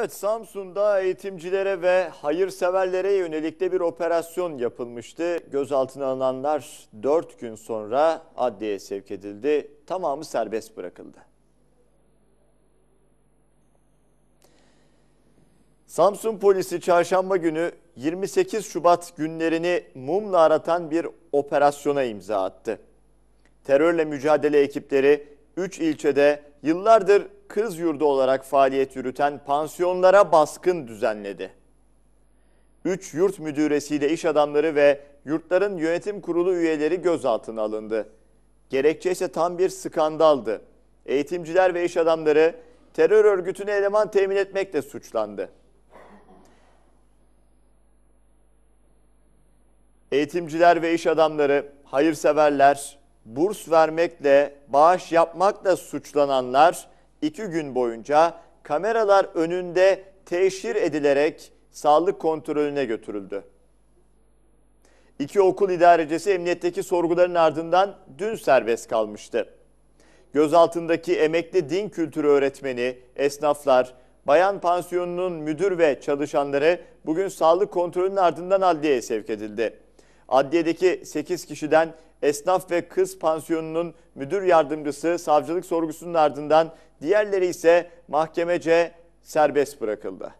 Evet Samsun'da eğitimcilere ve hayırseverlere yönelik de bir operasyon yapılmıştı. Gözaltına alınanlar 4 gün sonra adliyeye sevk edildi. Tamamı serbest bırakıldı. Samsun polisi çarşamba günü 28 Şubat günlerini mumla aratan bir operasyona imza attı. Terörle mücadele ekipleri 3 ilçede yıllardır kız yurdu olarak faaliyet yürüten pansiyonlara baskın düzenledi. Üç yurt müdüresiyle iş adamları ve yurtların yönetim kurulu üyeleri gözaltına alındı. Gerekçe ise tam bir skandaldı. Eğitimciler ve iş adamları terör örgütüne eleman temin etmekle suçlandı. Eğitimciler ve iş adamları, hayırseverler, burs vermekle, bağış yapmakla suçlananlar iki gün boyunca kameralar önünde teşhir edilerek sağlık kontrolüne götürüldü. İki okul idarecisi emniyetteki sorguların ardından dün serbest kalmıştı. Gözaltındaki emekli din kültürü öğretmeni, esnaflar, bayan pansiyonunun müdür ve çalışanları bugün sağlık kontrolünün ardından adliyeye sevk edildi. Adliyedeki 8 kişiden esnaf ve kız pansiyonunun müdür yardımcısı savcılık sorgusunun ardından diğerleri ise mahkemece serbest bırakıldı.